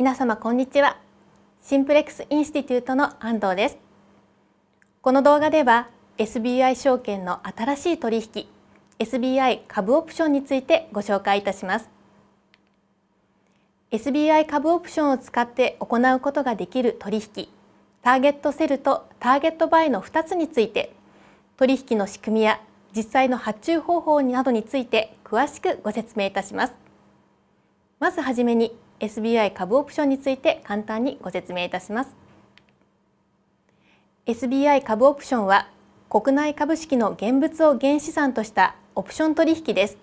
皆様こんにちはシンプレックスインスティテュートの安藤ですこの動画では SBI 証券の新しい取引 SBI 株オプションについてご紹介いたします SBI 株オプションを使って行うことができる取引ターゲットセルとターゲットバイの2つについて取引の仕組みや実際の発注方法などについて詳しくご説明いたしますまずはじめに SBI 株オプションについて簡単にご説明いたします SBI 株オプションは国内株式の現物を原資産としたオプション取引です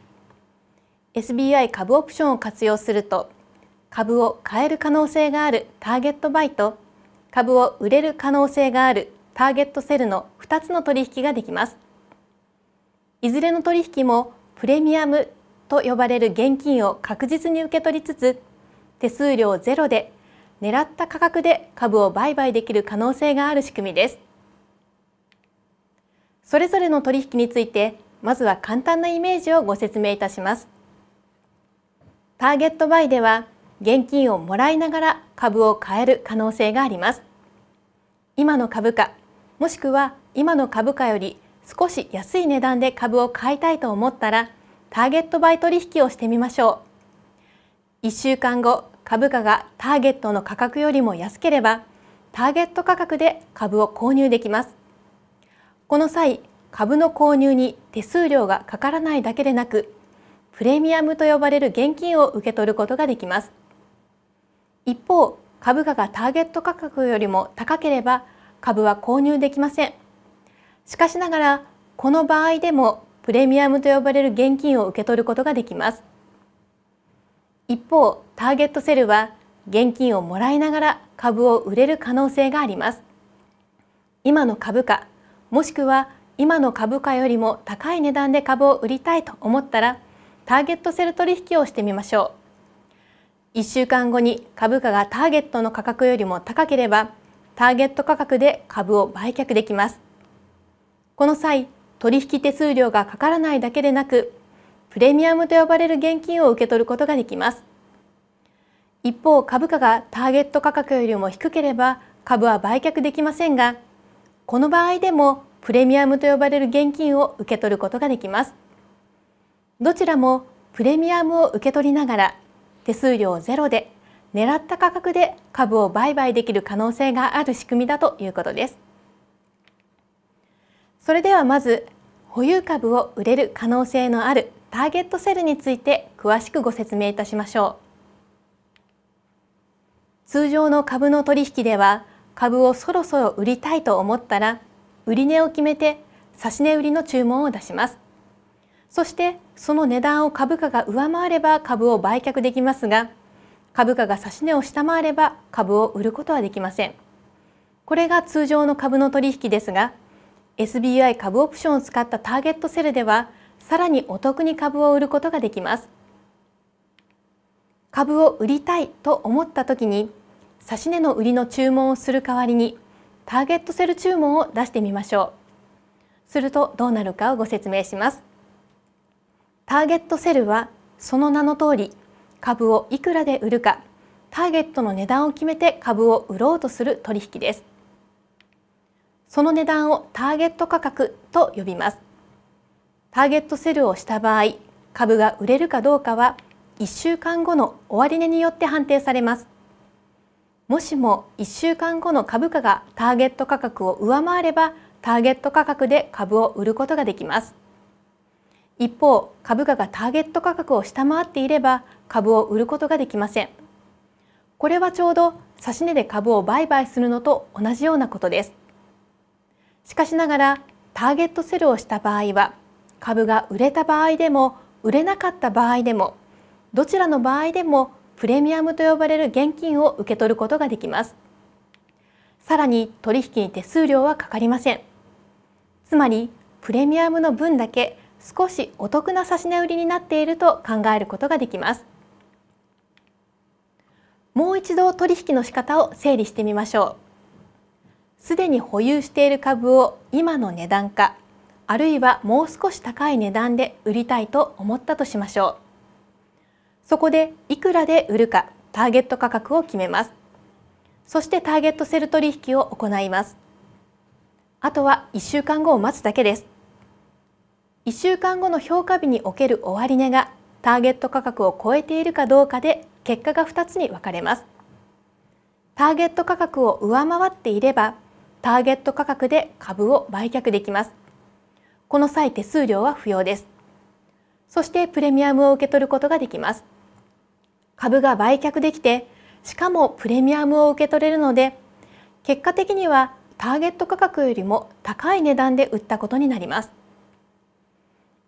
SBI 株オプションを活用すると株を買える可能性があるターゲットバイと株を売れる可能性があるターゲットセルの2つの取引ができますいずれの取引もプレミアムと呼ばれる現金を確実に受け取りつつ手数料ゼロで狙った価格で株を売買できる可能性がある仕組みですそれぞれの取引についてまずは簡単なイメージをご説明いたしますターゲットバイでは現金をもらいながら株を買える可能性があります今の株価もしくは今の株価より少し安い値段で株を買いたいと思ったらターゲットバイ取引をしてみましょう1週間後株価がターゲットの価格よりも安ければターゲット価格で株を購入できますこの際株の購入に手数料がかからないだけでなくプレミアムと呼ばれる現金を受け取ることができます一方株価がターゲット価格よりも高ければ株は購入できませんしかしながらこの場合でもプレミアムと呼ばれる現金を受け取ることができます一方ターゲットセルは現金をもらいながら株を売れる可能性があります今の株価もしくは今の株価よりも高い値段で株を売りたいと思ったらターゲットセル取引をしてみましょう1週間後に株価がターゲットの価格よりも高ければターゲット価格で株を売却できますこの際取引手数料がかからないだけでなくプレミアムと呼ばれる現金を受け取ることができます一方株価がターゲット価格よりも低ければ株は売却できませんがこの場合でもプレミアムと呼ばれる現金を受け取ることができますどちらもプレミアムを受け取りながら手数料ゼロで狙った価格で株を売買できる可能性がある仕組みだということですそれではまず保有株を売れる可能性のあるターゲットセルについて詳しくご説明いたしましょう通常の株の取引では株をそろそろ売りたいと思ったら売値を決めて指値売りの注文を出しますそしてその値段を株価が上回れば株を売却できますが株価が指値を下回れば株を売ることはできませんこれが通常の株の取引ですが SBI 株オプションを使ったターゲットセルではさらにお得に株を売ることができます株を売りたいと思った時に指値の売りの注文をする代わりにターゲットセル注文を出してみましょうするとどうなるかをご説明しますターゲットセルはその名の通り株をいくらで売るかターゲットの値段を決めて株を売ろうとする取引ですその値段をターゲット価格と呼びますターゲットセルをした場合株が売れるかどうかは1週間後の終値によって判定されますもしも1週間後の株価がターゲット価格を上回ればターゲット価格で株を売ることができます一方株価がターゲット価格を下回っていれば株を売ることができませんこれはちょうど指値で株を売買するのと同じようなことですしかしながらターゲットセルをした場合は株が売れた場合でも売れなかった場合でもどちらの場合でもプレミアムと呼ばれる現金を受け取ることができますさらに取引に手数料はかかりませんつまりプレミアムの分だけ少しお得な差し値売りになっていると考えることができますもう一度取引の仕方を整理してみましょうすでに保有している株を今の値段かあるいはもう少し高い値段で売りたいと思ったとしましょうそこでいくらで売るかターゲット価格を決めますそしてターゲットセル取引を行いますあとは1週間後を待つだけです1週間後の評価日における終値がターゲット価格を超えているかどうかで結果が2つに分かれますターゲット価格を上回っていればターゲット価格で株を売却できますこの際手数料は不要です。そしてプレミアムを受け取ることができます。株が売却できて、しかもプレミアムを受け取れるので、結果的にはターゲット価格よりも高い値段で売ったことになります。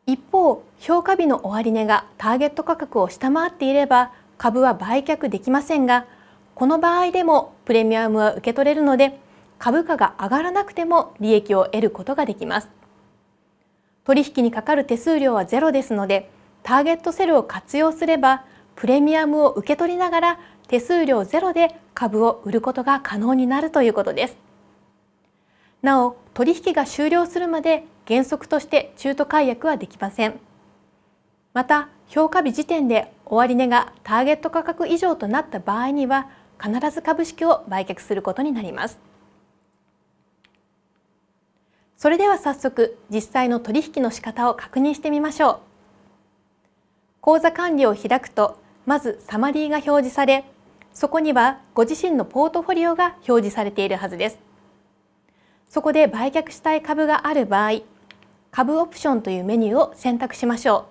一方、評価日の終値がターゲット価格を下回っていれば株は売却できませんが、この場合でもプレミアムは受け取れるので、株価が上がらなくても利益を得ることができます。取引にかかる手数料はゼロですのでターゲットセルを活用すればプレミアムを受け取りながら手数料ゼロで株を売ることが可能になるということですなお取引が終了するまで原則として中途解約はできませんまた評価日時点で終値がターゲット価格以上となった場合には必ず株式を売却することになりますそれでは早速実際の取引の仕方を確認してみましょう口座管理を開くとまずサマリーが表示されそこにはご自身のポートフォリオが表示されているはずですそこで売却したい株がある場合株オプションというメニューを選択しましょ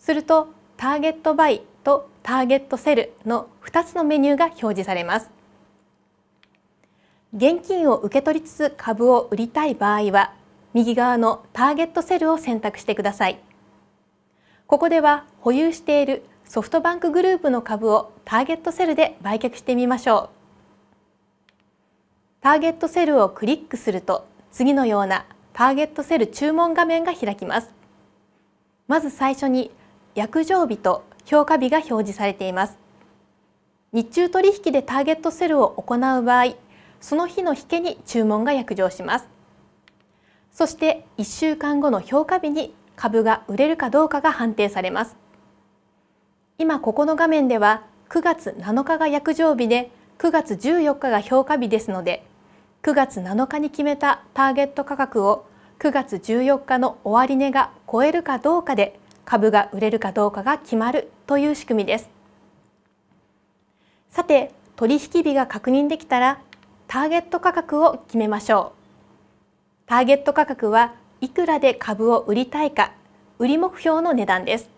うするとターゲットバイとターゲットセルの2つのメニューが表示されます現金を受け取りつつ株を売りたい場合は右側のターゲットセルを選択してくださいここでは保有しているソフトバンクグループの株をターゲットセルで売却してみましょうターゲットセルをクリックすると次のようなターゲットセル注文画面が開きますまず最初に約定日と評価日が表示されています日中取引でターゲットセルを行う場合その日の引けに注文が約定しますそして1週間後の評価日に株が売れるかどうかが判定されます今ここの画面では9月7日が約定日で9月14日が評価日ですので9月7日に決めたターゲット価格を9月14日の終値が超えるかどうかで株が売れるかどうかが決まるという仕組みですさて取引日が確認できたらターゲット価格を決めましょうターゲット価格はいくらで株を売りたいか売り目標の値段です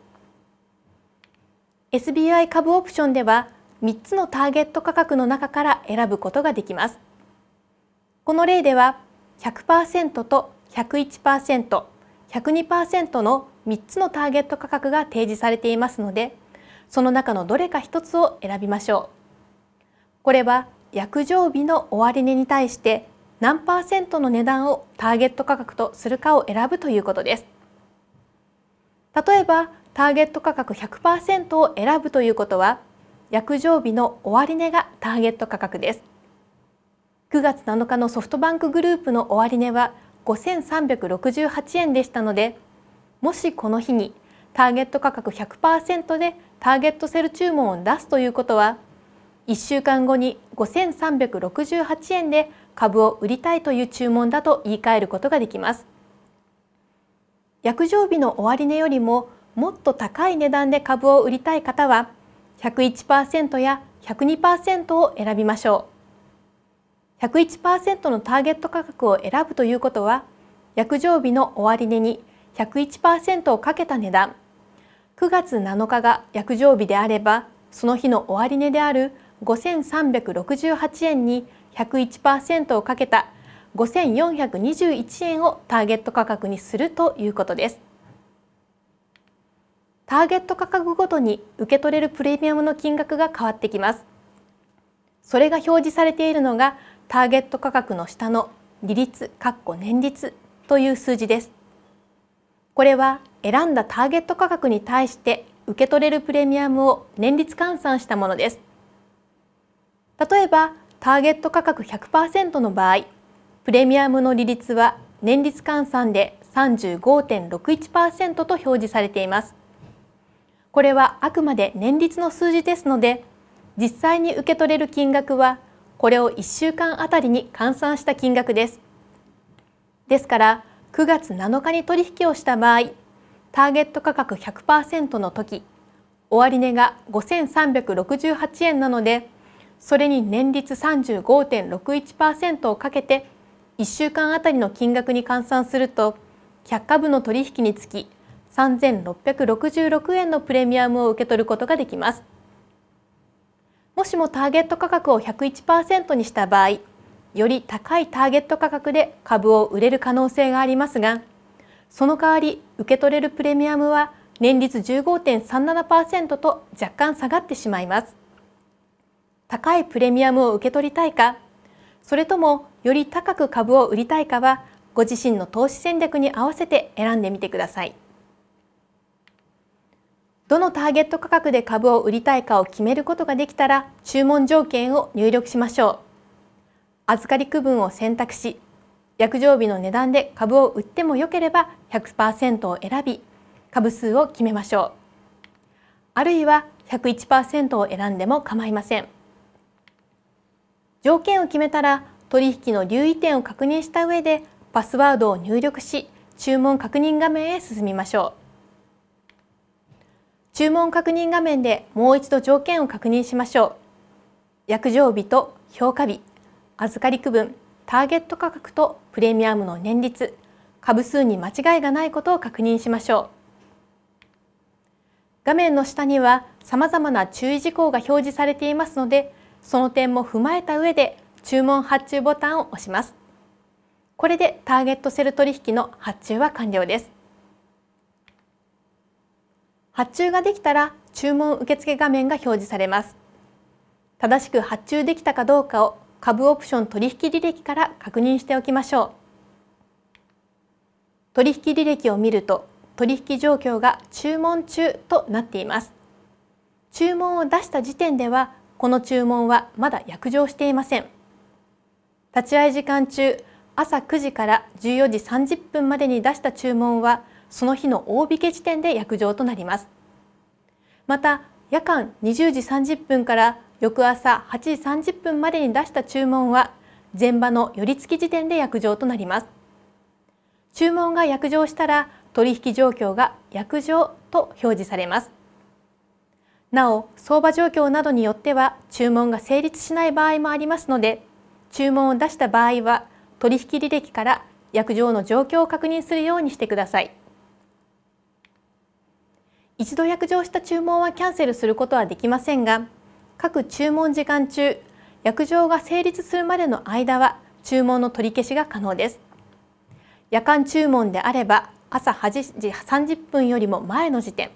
SBI 株オプションでは3つのターゲット価格の中から選ぶことができますこの例では100%と101%、102%の3つのターゲット価格が提示されていますのでその中のどれか1つを選びましょうこれは約定日の終値に対して何パーセントの値段をターゲット価格とするかを選ぶということです例えばターゲット価格100%を選ぶということは約定日の終値がターゲット価格です9月7日のソフトバンクグループの終値は5368円でしたのでもしこの日にターゲット価格100%でターゲットセル注文を出すということは1週間後に5368円で株を売りたいという注文だと言い換えることができます約定日の終値よりももっと高い値段で株を売りたい方は101%や102%を選びましょう101%のターゲット価格を選ぶということは約定日の終値に101%をかけた値段9月7日が約定日であればその日の終値である5368円に101%をかけた5421円をターゲット価格にするということですターゲット価格ごとに受け取れるプレミアムの金額が変わってきますそれが表示されているのがターゲット価格の下の利率年率という数字ですこれは選んだターゲット価格に対して受け取れるプレミアムを年率換算したものです例えばターゲット価格100%の場合プレミアムの利率は年率換算で35.61%と表示されていますこれはあくまで年率の数字ですので実際に受け取れる金額はこれを1週間あたりに換算した金額ですですから9月7日に取引をした場合ターゲット価格100%の時終値が5368円なのでそれに年率35.61%をかけて1週間あたりの金額に換算すると100株の取引につき3666円のプレミアムを受け取ることができますもしもターゲット価格を101%にした場合より高いターゲット価格で株を売れる可能性がありますがその代わり受け取れるプレミアムは年率15.37%と若干下がってしまいます高いプレミアムを受け取りたいかそれともより高く株を売りたいかはご自身の投資戦略に合わせて選んでみてくださいどのターゲット価格で株を売りたいかを決めることができたら注文条件を入力しましょう預かり区分を選択し約定日の値段で株を売ってもよければ100%を選び株数を決めましょうあるいは101%を選んでも構いません条件を決めたら取引の留意点を確認した上でパスワードを入力し注文確認画面へ進みましょう注文確認画面でもう一度条件を確認しましょう約定日と評価日預かり区分ターゲット価格とプレミアムの年率株数に間違いがないことを確認しましょう画面の下にはさまざまな注意事項が表示されていますのでその点も踏まえた上で注文発注ボタンを押します。これでターゲットセル取引の発注は完了です。発注ができたら注文受付画面が表示されます。正しく発注できたかどうかを株オプション取引履歴から確認しておきましょう。取引履歴を見ると取引状況が注文中となっています。注文を出した時点ではこの注文はまだ約定していません立ち会い時間中朝9時から14時30分までに出した注文はその日の大引け時点で約定となりますまた夜間20時30分から翌朝8時30分までに出した注文は前場の寄り付き時点で約定となります注文が約定したら取引状況が約定と表示されますなお相場状況などによっては注文が成立しない場合もありますので注文を出した場合は取引履歴から約定の状況を確認するようにしてください一度約定した注文はキャンセルすることはできませんが各注文時間中約定が成立するまでの間は注文の取り消しが可能です夜間注文であれば朝8時30分よりも前の時点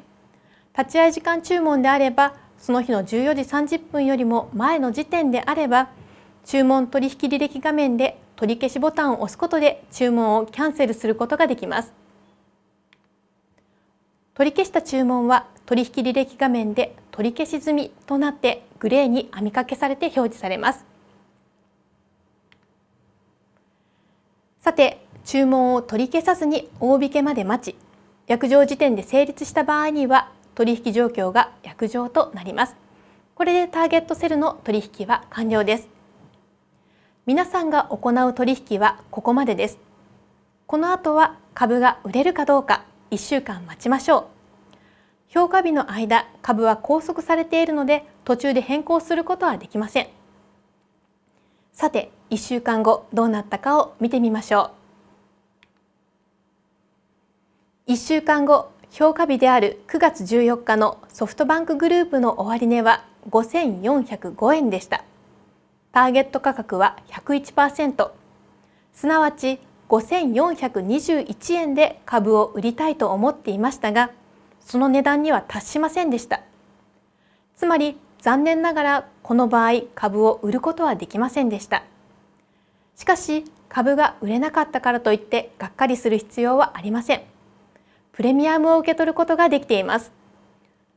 立ち会い時間注文であればその日の14時30分よりも前の時点であれば注文取引履歴画面で取り消しボタンを押すことで注文をキャンセルすることができます取り消した注文は取引履歴画面で取り消し済みとなってグレーに網掛けされて表示されますさて注文を取り消さずに大引けまで待ち約定時点で成立した場合には取引状況が約定となりますこれでターゲットセルの取引は完了です皆さんが行う取引はここまでですこの後は株が売れるかどうか1週間待ちましょう評価日の間株は拘束されているので途中で変更することはできませんさて1週間後どうなったかを見てみましょう1週間後評価日である9月14日のソフトバンクグループの終値は5405円でしたターゲット価格は101%すなわち5421円で株を売りたいと思っていましたがその値段には達しませんでしたつまり残念ながらこの場合株を売ることはできませんでしたしかし株が売れなかったからといってがっかりする必要はありませんプレミアムを受け取ることができています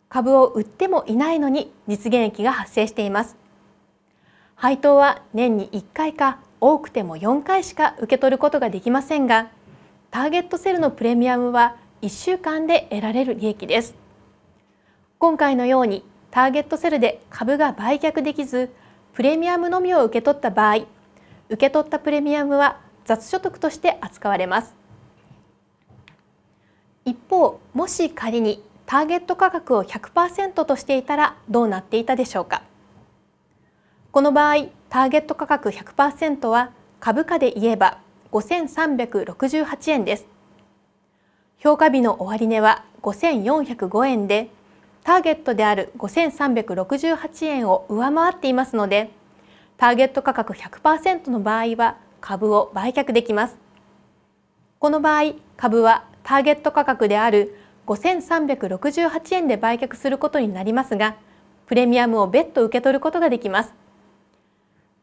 株を売ってもいないのに実現益が発生しています配当は年に1回か多くても4回しか受け取ることができませんがターゲットセルのプレミアムは1週間で得られる利益です今回のようにターゲットセルで株が売却できずプレミアムのみを受け取った場合受け取ったプレミアムは雑所得として扱われます一方もし仮にターゲット価格を100%としていたらどうなっていたでしょうかこの場合ターゲット価格100%は株価で言えば5368円です評価日の終値は5405円でターゲットである5368円を上回っていますのでターゲット価格100%の場合は株を売却できますこの場合株はターゲット価格である5368円で売却することになりますがプレミアムを別途受け取ることができます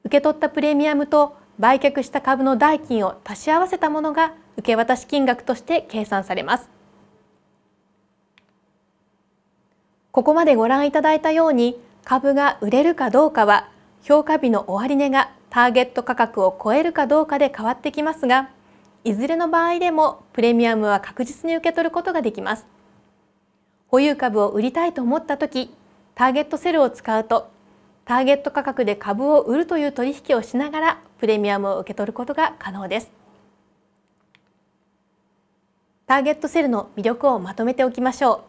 受け取ったプレミアムと売却した株の代金を足し合わせたものが受け渡し金額として計算されますここまでご覧いただいたように株が売れるかどうかは評価日の終値がターゲット価格を超えるかどうかで変わってきますがいずれの場合でもプレミアムは確実に受け取ることができます保有株を売りたいと思った時ターゲットセルを使うとターゲット価格で株を売るという取引をしながらプレミアムを受け取ることが可能ですターゲットセルの魅力をまとめておきましょう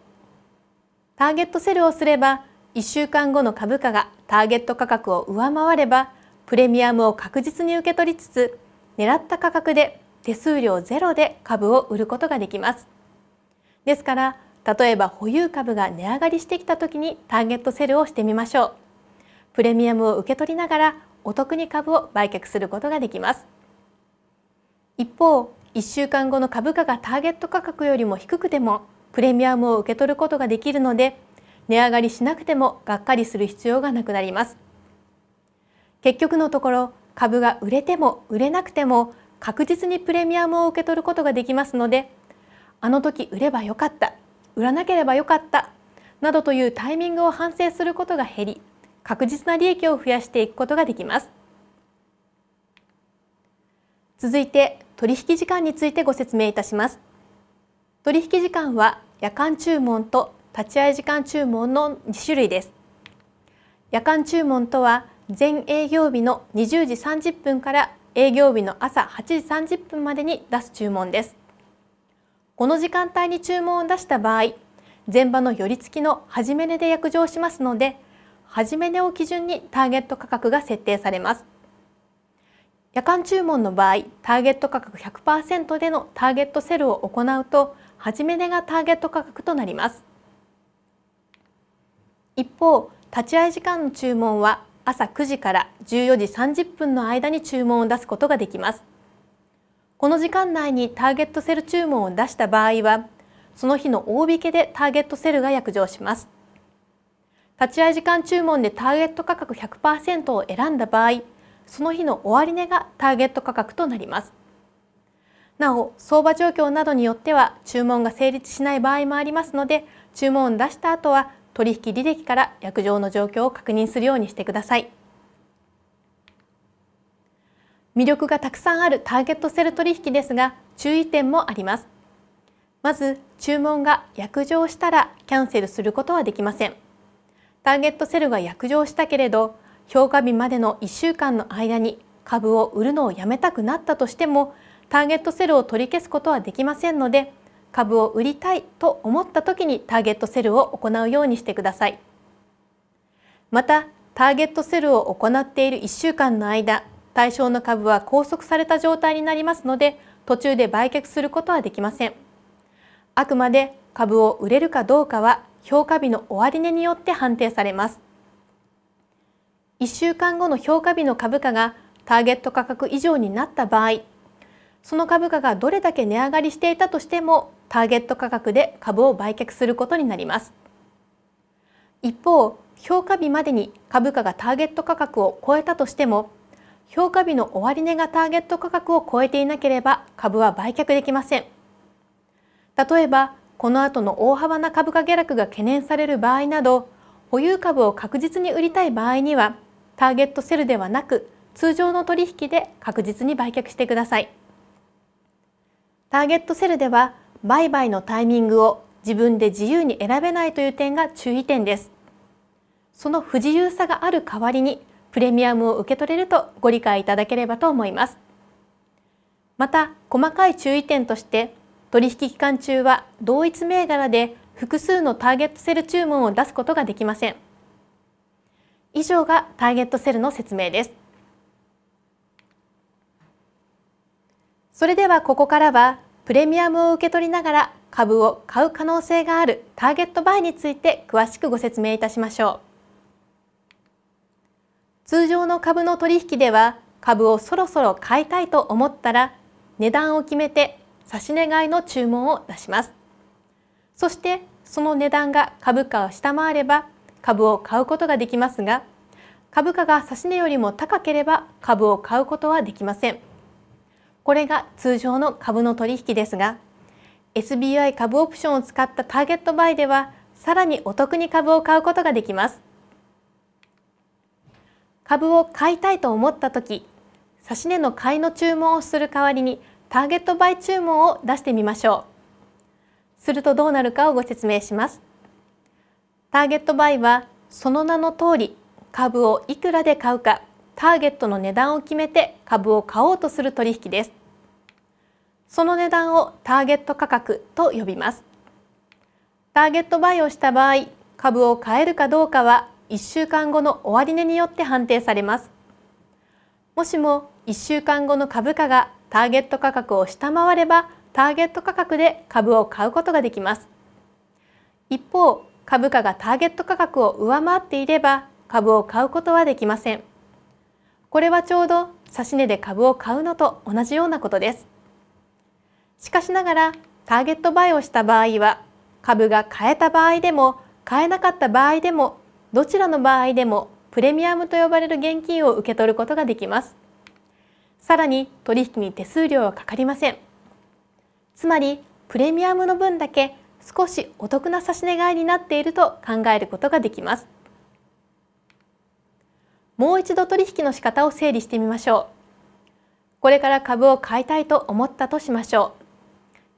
ターゲットセルをすれば1週間後の株価がターゲット価格を上回ればプレミアムを確実に受け取りつつ狙った価格で手数料ゼロで株を売ることができますですから例えば保有株が値上がりしてきた時にターゲットセルをしてみましょうプレミアムを受け取りながらお得に株を売却することができます一方1週間後の株価がターゲット価格よりも低くてもプレミアムを受け取ることができるので値上がりしなくてもがっかりする必要がなくなります結局のところ株が売れても売れなくても確実にプレミアムを受け取ることができますのであの時売ればよかった売らなければよかったなどというタイミングを反省することが減り確実な利益を増やしていくことができます続いて取引時間についてご説明いたします取引時間は夜間注文と立ち会い時間注文の2種類です夜間注文とは全営業日の20時30分から営業日の朝8時30分までに出す注文ですこの時間帯に注文を出した場合前場の寄り付きの始め値で約定しますので始め値を基準にターゲット価格が設定されます夜間注文の場合ターゲット価格100%でのターゲットセルを行うと始め値がターゲット価格となります一方立ち会い時間の注文は朝9時から14時30分の間に注文を出すことができますこの時間内にターゲットセル注文を出した場合はその日の大引けでターゲットセルが約定します立ち会い時間注文でターゲット価格100%を選んだ場合その日の終値がターゲット価格となりますなお相場状況などによっては注文が成立しない場合もありますので注文を出した後は取引履歴から約定の状況を確認するようにしてください魅力がたくさんあるターゲットセル取引ですが注意点もありますまず注文が約定したらキャンセルすることはできませんターゲットセルが約定したけれど評価日までの1週間の間に株を売るのをやめたくなったとしてもターゲットセルを取り消すことはできませんので株を売りたいと思った時にターゲットセルを行うようにしてくださいまたターゲットセルを行っている1週間の間対象の株は拘束された状態になりますので途中で売却することはできませんあくまで株を売れるかどうかは評価日の終値によって判定されます1週間後の評価日の株価がターゲット価格以上になった場合その株価がどれだけ値上がりしていたとしてもターゲット価格で株を売却することになります一方評価日までに株価がターゲット価格を超えたとしても評価日の終値がターゲット価格を超えていなければ株は売却できません例えばこの後の大幅な株価下落が懸念される場合など保有株を確実に売りたい場合にはターゲットセルではなく通常の取引で確実に売却してください。ターゲットセルでは売買のタイミングを自分で自由に選べないという点が注意点ですその不自由さがある代わりにプレミアムを受け取れるとご理解いただければと思いますまた細かい注意点として取引期間中は同一銘柄で複数のターゲットセル注文を出すことができません以上がターゲットセルの説明ですそれではここからはプレミアムを受け取りながら株を買う可能性があるターゲットバイについて詳しくご説明いたしましょう通常の株の取引では株をそろそろ買いたいと思ったら値段を決めて差し値買いの注文を出しますそしてその値段が株価を下回れば株を買うことができますが株価が指値よりも高ければ株を買うことはできません。これが通常の株の取引ですが SBI 株オプションを使ったターゲットバイではさらにお得に株を買うことができます株を買いたいと思った時指値の買いの注文をする代わりにターゲットバイ注文を出してみましょうするとどうなるかをご説明しますターゲットバイはその名の通り株をいくらで買うかターゲットの値段を決めて株を買おうとする取引ですその値段をターゲット価格と呼びますターゲットバイをした場合株を買えるかどうかは1週間後の終値によって判定されますもしも1週間後の株価がターゲット価格を下回ればターゲット価格で株を買うことができます一方株価がターゲット価格を上回っていれば株を買うことはできませんこれはちょうど指値で株を買うのと同じようなことですしかしながらターゲットバイをした場合は株が買えた場合でも買えなかった場合でもどちらの場合でもプレミアムと呼ばれる現金を受け取ることができますさらに取引に手数料はかかりませんつまりプレミアムの分だけ少しお得な差し値買いになっていると考えることができますもう一度取引の仕方を整理してみましょうこれから株を買いたいと思ったとしましょう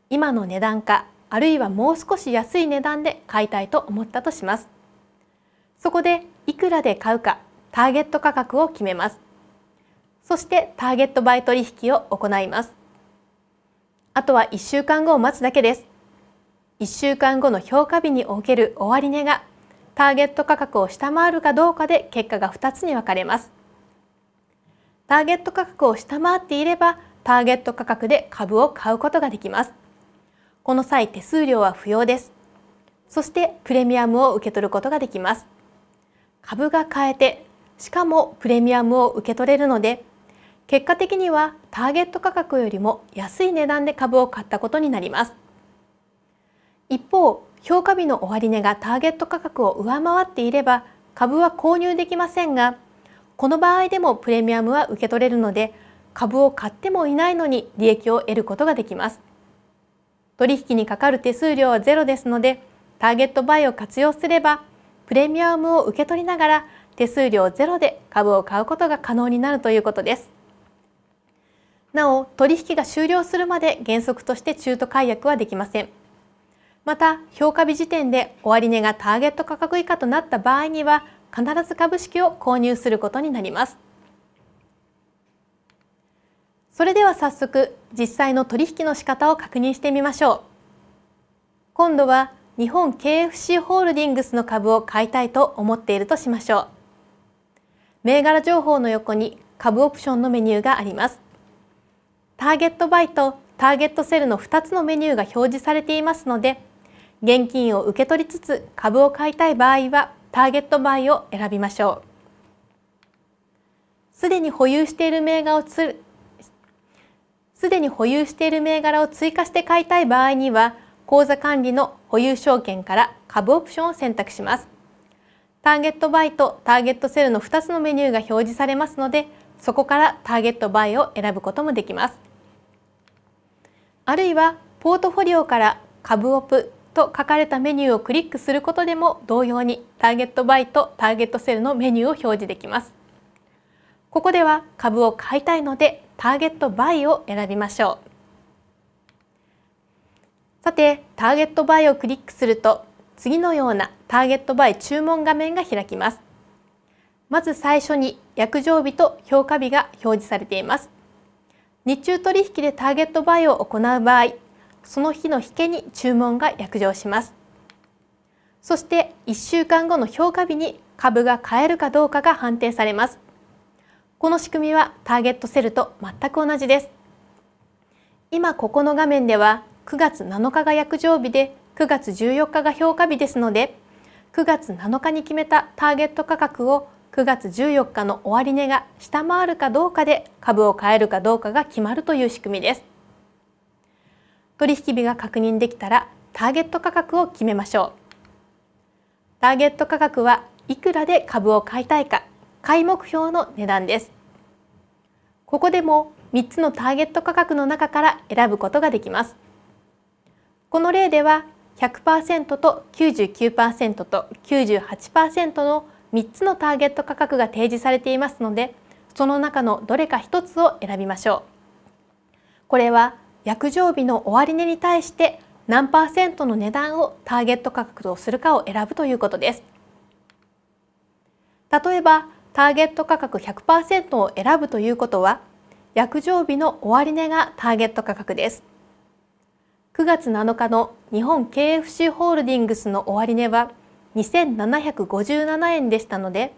今の値段かあるいはもう少し安い値段で買いたいと思ったとしますそこでいくらで買うかターゲット価格を決めますそしてターゲットバイ取引を行いますあとは1週間後を待つだけです1週間後の評価日における終値がターゲット価格を下回るかどうかで結果が2つに分かれますターゲット価格を下回っていればターゲット価格で株を買うことができますこの際手数料は不要ですそしてプレミアムを受け取ることができます株が買えてしかもプレミアムを受け取れるので結果的にはターゲット価格よりも安い値段で株を買ったことになります一方評価日の終値がターゲット価格を上回っていれば株は購入できませんがこの場合でもプレミアムは受け取れるので株を買ってもいないのに利益を得ることができます取引にかかる手数料はゼロですのでターゲットバイを活用すればプレミアムを受け取りながら手数料ゼロで株を買うことが可能になるということですなお取引が終了するまで原則として中途解約はできませんまた評価日時点で終値がターゲット価格以下となった場合には必ず株式を購入することになりますそれでは早速実際の取引の仕方を確認してみましょう今度は日本 KFC ホールディングスの株を買いたいと思っているとしましょう銘柄情報の横に株オプションのメニューがありますターゲットバイとターゲットセルの2つのメニューが表示されていますので現金を受け取りつつ株を買いたい場合はターゲットバイを選びましょうすでに保有している銘柄をつすでに保有している銘柄を追加して買いたい場合には口座管理の保有証券から株オプションを選択しますターゲットバイとターゲットセルの2つのメニューが表示されますのでそこからターゲットバイを選ぶこともできますあるいはポートフォリオから株オプと書かれたメニューをクリックすることでも同様にターゲットバイとターゲットセルのメニューを表示できます。ここでは株を買いたいのでターゲットバイを選びましょう。さてターゲットバイをクリックすると次のようなターゲットバイ注文画面が開きます。まず最初に約定日と評価日が表示されています。日中取引でターゲットバイを行う場合その日の引けに注文が約定しますそして1週間後の評価日に株が買えるかどうかが判定されますこの仕組みはターゲットセルと全く同じです今ここの画面では9月7日が約定日で9月14日が評価日ですので9月7日に決めたターゲット価格を9月14日の終値が下回るかどうかで株を買えるかどうかが決まるという仕組みです。取引日が確認できたらターゲット価格を決めましょうターゲット価格はいくらで株を買いたいか買い目標の値段ですここでも3つのターゲット価格の中から選ぶことができますこの例では100%と99%と98%の3つのターゲット価格が提示されていますのでその中のどれか1つを選びましょうこれは約定日の終値に対して何パーセントの値段をターゲット価格とするかを選ぶということです例えばターゲット価格100%を選ぶということは約定日の終値がターゲット価格です9月7日の日本 KFC ホールディングスの終値は2757円でしたので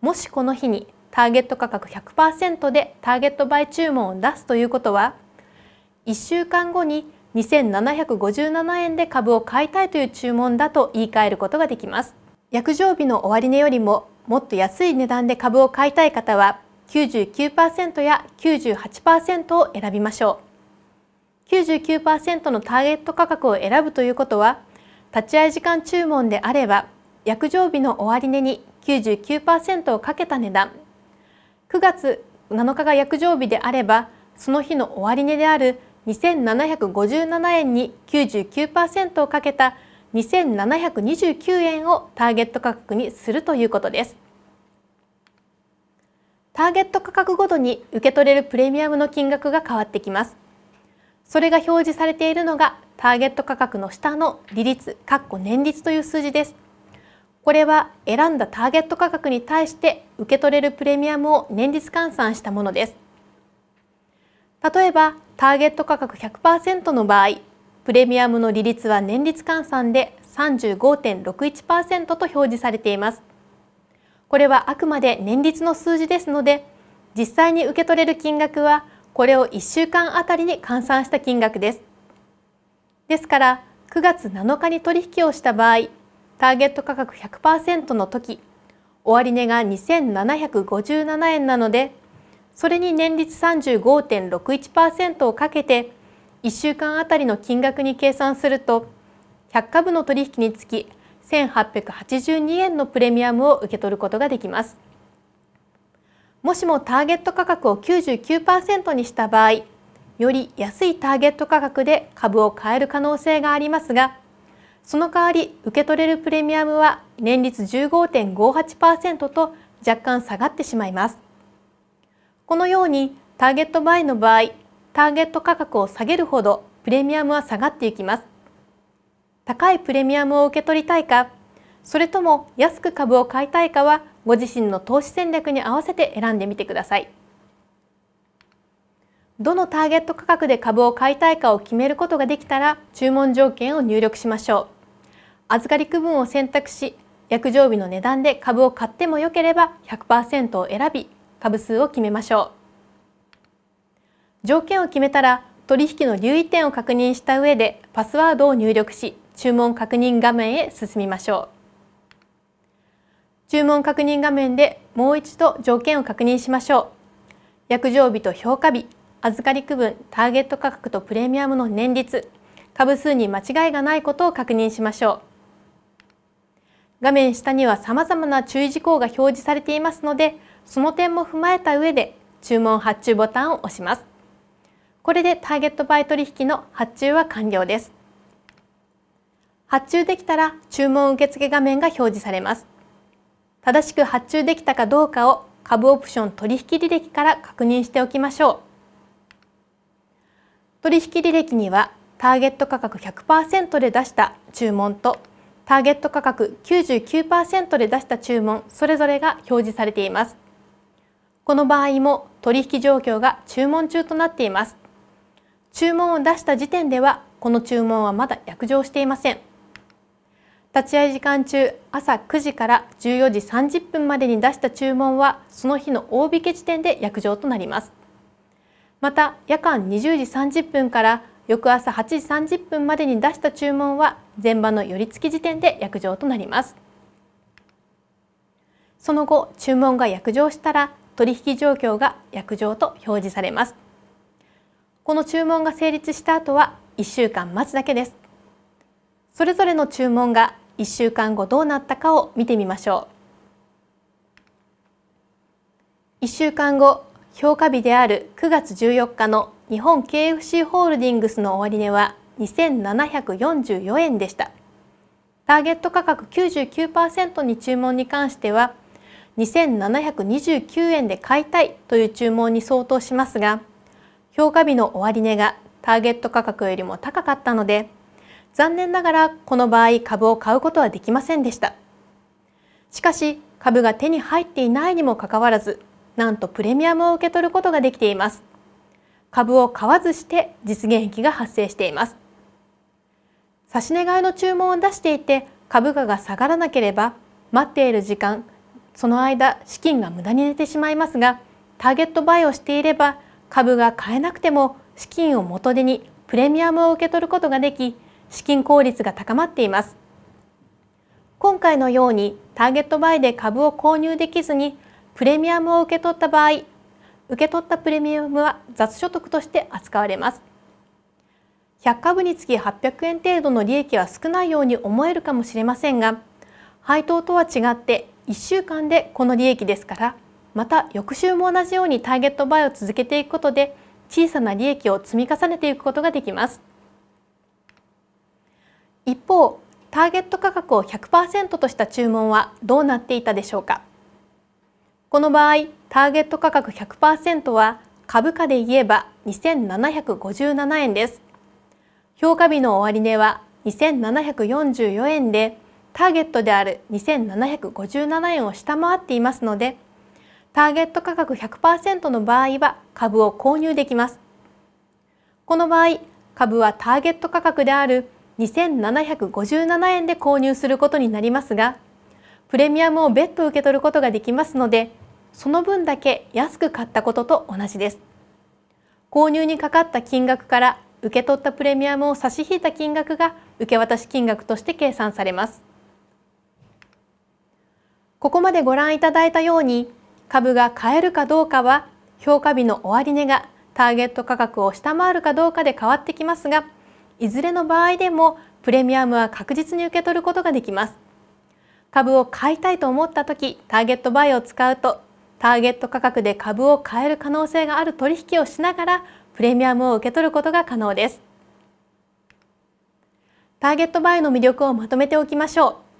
もしこの日にターゲット価格100%でターゲットバ注文を出すということは1週間後に2757円で株を買いたいという注文だと言い換えることができます約定日の終値よりももっと安い値段で株を買いたい方は99%や98%を選びましょう99%のターゲット価格を選ぶということは立ち会い時間注文であれば約定日の終値に99%をかけた値段9月7日が約定日であればその日の終値である2757円に99%をかけた2729円をターゲット価格にするということですターゲット価格ごとに受け取れるプレミアムの金額が変わってきますそれが表示されているのがターゲット価格の下の利率年率という数字ですこれは選んだターゲット価格に対して受け取れるプレミアムを年率換算したものです例えばターゲット価格100%の場合プレミアムの利率は年率換算で35.61%と表示されていますこれはあくまで年率の数字ですので実際に受け取れる金額はこれを1週間あたりに換算した金額ですですから9月7日に取引をした場合ターゲット価格100%の時終値が2757円なのでそれに年率35.61%をかけて1週間あたりの金額に計算すると100株の取引につき1882円のプレミアムを受け取ることができますもしもターゲット価格を99%にした場合より安いターゲット価格で株を買える可能性がありますがその代わり受け取れるプレミアムは年率15.58%と若干下がってしまいます。このようにターゲットバイの場合ターゲット価格を下げるほどプレミアムは下がっていきます高いプレミアムを受け取りたいかそれとも安く株を買いたいかはご自身の投資戦略に合わせて選んでみてくださいどのターゲット価格で株を買いたいかを決めることができたら注文条件を入力しましょう預かり区分を選択し約定日の値段で株を買ってもよければ100%を選び株数を決めましょう条件を決めたら取引の留意点を確認した上でパスワードを入力し注文確認画面へ進みましょう注文確認画面でもう一度条件を確認しましょう約定日と評価日預かり区分ターゲット価格とプレミアムの年率株数に間違いがないことを確認しましょう画面下にはさまざまな注意事項が表示されていますのでその点も踏まえた上で注文発注ボタンを押しますこれでターゲットバイ取引の発注は完了です発注できたら注文受付画面が表示されます正しく発注できたかどうかを株オプション取引履歴から確認しておきましょう取引履歴にはターゲット価格100%で出した注文とターゲット価格99%で出した注文それぞれが表示されていますこの場合も取引状況が注文中となっています注文を出した時点ではこの注文はまだ約定していません立ち会い時間中朝9時から14時30分までに出した注文はその日の大引け時点で約定となりますまた夜間20時30分から翌朝8時30分までに出した注文は前場の寄り付き時点で約定となりますその後注文が約定したら取引状況が約定と表示されますこの注文が成立した後は1週間待つだけですそれぞれの注文が1週間後どうなったかを見てみましょう1週間後評価日である9月14日の日本 KFC ホールディングスの終値は2744円でしたターゲット価格99%に注文に関しては2729円で買いたいという注文に相当しますが評価日の終値がターゲット価格よりも高かったので残念ながらこの場合株を買うことはできませんでしたしかし株が手に入っていないにもかかわらずなんとプレミアムを受け取ることができています株を買わずして実現益が発生しています差し値買いの注文を出していて株価が下がらなければ待っている時間その間資金が無駄に出てしまいますがターゲットバイをしていれば株が買えなくても資金を元手にプレミアムを受け取ることができ資金効率が高まっています今回のようにターゲットバイで株を購入できずにプレミアムを受け取った場合受け取ったプレミアムは雑所得として扱われます100株につき800円程度の利益は少ないように思えるかもしれませんが配当とは違って1週間でこの利益ですからまた翌週も同じようにターゲットバイを続けていくことで小さな利益を積み重ねていくことができます一方ターゲット価格を100%とした注文はどうなっていたでしょうかこの場合ターゲット価格100%は株価で言えば2757円です評価日の終値は2744円でターゲットである2757円を下回っていますのでターゲット価格100%の場合は株を購入できますこの場合株はターゲット価格である2757円で購入することになりますがプレミアムを別途受け取ることができますのでその分だけ安く買ったことと同じです購入にかかった金額から受け取ったプレミアムを差し引いた金額が受け渡し金額として計算されますここまでご覧いただいたように株が買えるかどうかは評価日の終値がターゲット価格を下回るかどうかで変わってきますがいずれの場合でもプレミアムは確実に受け取ることができます株を買いたいと思った時ターゲットバイを使うとターゲット価格で株を買える可能性がある取引をしながらプレミアムを受け取ることが可能ですターゲットバイの魅力をまとめておきましょう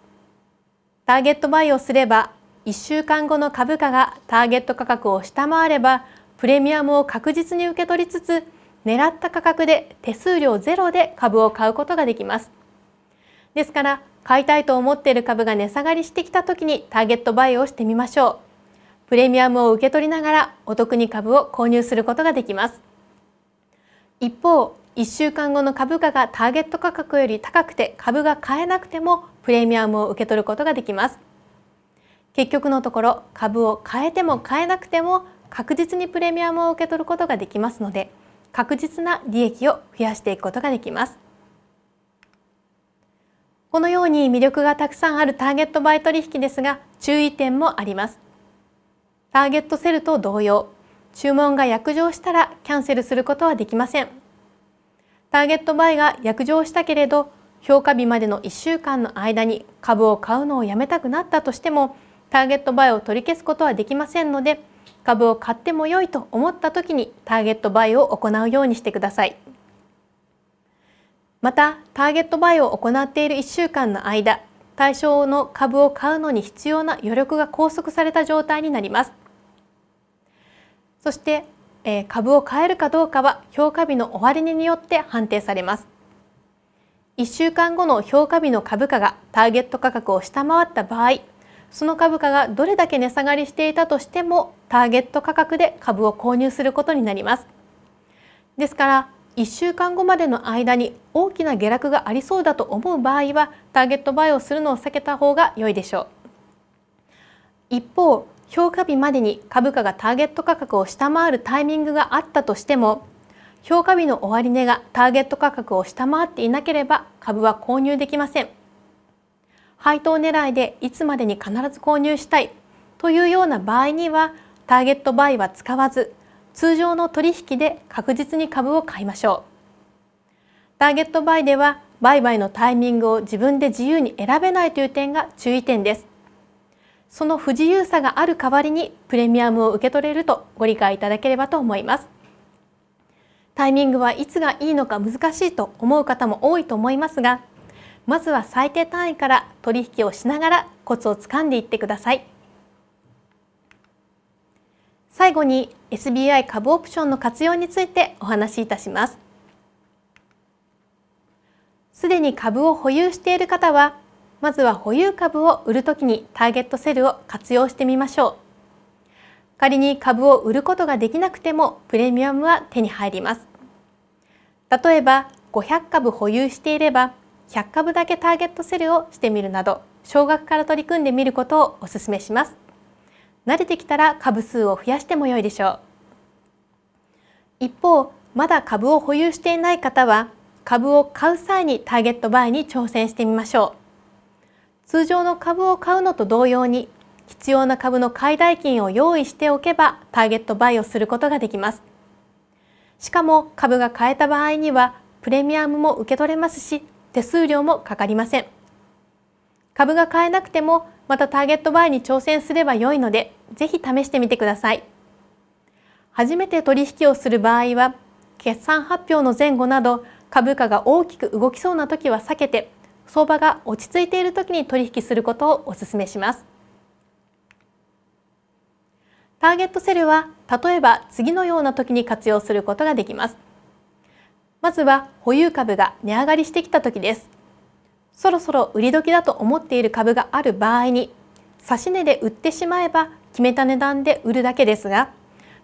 ターゲットバイをすれば1週間後の株価がターゲット価格を下回ればプレミアムを確実に受け取りつつ狙った価格で手数料ゼロで株を買うことができます。ですから買いたいと思っている株が値下がりしてきた時にターゲットバイをしてみましょう。プレミアムを受け取りながらお得に株を購入することができます。一方、1週間後の株価がターゲット価格より高くて株が買えなくてもプレミアムを受け取ることができます結局のところ株を変えても変えなくても確実にプレミアムを受け取ることができますので確実な利益を増やしていくことができますこのように魅力がたくさんあるターゲットバイ取引ですが注意点もありますターゲットセルと同様注文が約定したらキャンセルすることはできませんターゲットバイが約定したけれど評価日までの1週間の間に株を買うのをやめたくなったとしてもターゲットバイを取り消すことはできませんので株を買っても良いと思った時にターゲットバイを行うようにしてくださいまたターゲットバイを行っている1週間の間対象の株を買うのに必要な余力が拘束された状態になりますそして、えー、株を買えるかどうかは評価日の終値によって判定されます1週間後の評価日の株価がターゲット価格を下回った場合その株価がどれだけ値下がりしていたとしてもターゲット価格で株を購入することになりますですから1週間後までの間に大きな下落がありそうだと思う場合はターゲットバイをするのを避けた方が良いでしょう一方評価日までに株価がターゲット価格を下回るタイミングがあったとしても評価日の終値がターゲット価格を下回っていなければ株は購入できません配当狙いでいつまでに必ず購入したいというような場合にはターゲット倍は使わず通常の取引で確実に株を買いましょうターゲット倍では売買のタイミングを自分で自由に選べないという点が注意点ですその不自由さがある代わりにプレミアムを受け取れるとご理解いただければと思いますタイミングはいつがいいのか難しいと思う方も多いと思いますがまずは最低単位から取引をしながらコツをつかんでいってください最後に SBI 株オプションの活用についてお話しいたしますすでに株を保有している方はまずは保有株を売るときにターゲットセルを活用してみましょう仮に株を売ることができなくてもプレミアムは手に入ります例えば500株保有していれば100株だけターゲットセルをしてみるなど少額から取り組んでみることをお勧めします慣れてきたら株数を増やしても良いでしょう一方まだ株を保有していない方は株を買う際にターゲットバイに挑戦してみましょう通常の株を買うのと同様に必要な株の買い代金を用意しておけばターゲットバイをすることができますしかも株が買えた場合にはプレミアムも受け取れますし手数料もかかりません株が買えなくてもまたターゲットバイに挑戦すれば良いのでぜひ試してみてください初めて取引をする場合は決算発表の前後など株価が大きく動きそうな時は避けて相場が落ち着いている時に取引することをお勧めしますターゲットセルは例えば次のような時に活用することができますまずは保有株が値上がりしてきた時ですそろそろ売り時だと思っている株がある場合に指値で売ってしまえば決めた値段で売るだけですが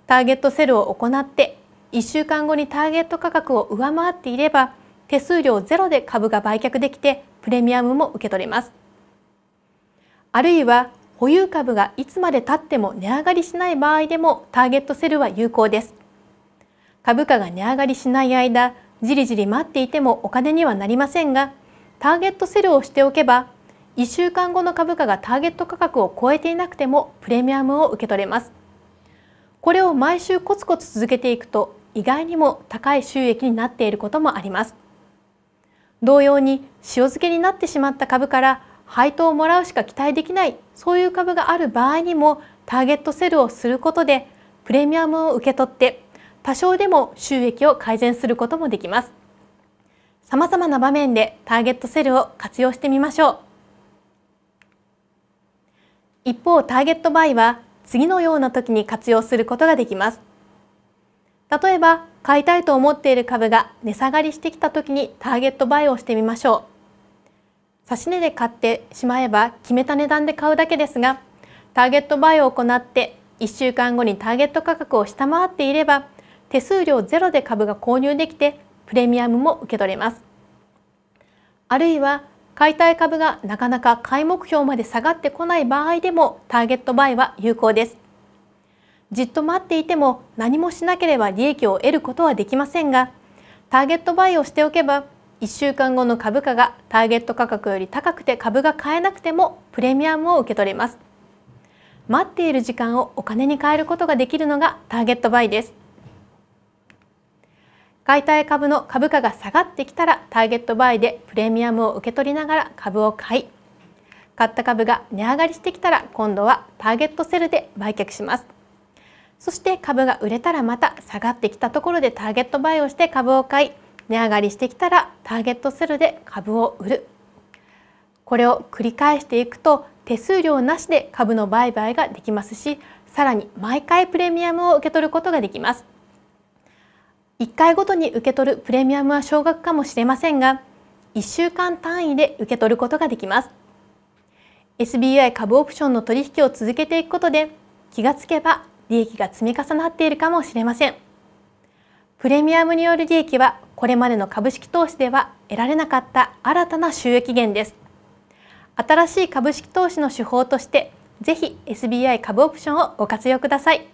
ターゲットセルを行って1週間後にターゲット価格を上回っていれば手数料ゼロで株が売却できてプレミアムも受け取れますあるいは保有株がいつまでたっても値上がりしない場合でもターゲットセルは有効です株価が値上がりしない間じりじり待っていてもお金にはなりませんがターゲットセルをしておけば1週間後の株価がターゲット価格を超えていなくてもプレミアムを受け取れますこれを毎週コツコツ続けていくと意外にも高い収益になっていることもあります同様に塩漬けになってしまった株から配当をもらうしか期待できないそういう株がある場合にもターゲットセルをすることでプレミアムを受け取って多少でも収益を改善することもできます様々な場面でターゲットセルを活用してみましょう一方ターゲットバイは次のような時に活用することができます例えば買いたいと思っている株が値下がりしてきた時にターゲットバイをしてみましょう指値で買ってしまえば決めた値段で買うだけですがターゲットバイを行って1週間後にターゲット価格を下回っていれば手数料ゼロで株が購入できてプレミアムも受け取れますあるいは買いたい株がなかなか買い目標まで下がってこない場合でもターゲットバイは有効ですじっと待っていても何もしなければ利益を得ることはできませんがターゲットバイをしておけば1週間後の株価がターゲット価格より高くて株が買えなくてもプレミアムを受け取れます待っている時間をお金に変えることができるのがターゲットバイです買いたい株の株価が下がってきたらターゲットバイでプレミアムを受け取りながら株を買い買った株が値上がりしてきたら今度はターゲットセルで売却しますそして株が売れたらまた下がってきたところでターゲットバイをして株を買い値上がりしてきたらターゲットセルで株を売るこれを繰り返していくと手数料なしで株の売買ができますしさらに毎回プレミアムを受け取ることができます1回ごとに受け取るプレミアムは少額かもしれませんが1週間単位で受け取ることができます SBI 株オプションの取引を続けていくことで気がつけば利益が積み重なっているかもしれません。プレミアムによる利益はこれまでの株式投資では得られなかった新たな収益源です新しい株式投資の手法としてぜひ SBI 株オプションをご活用ください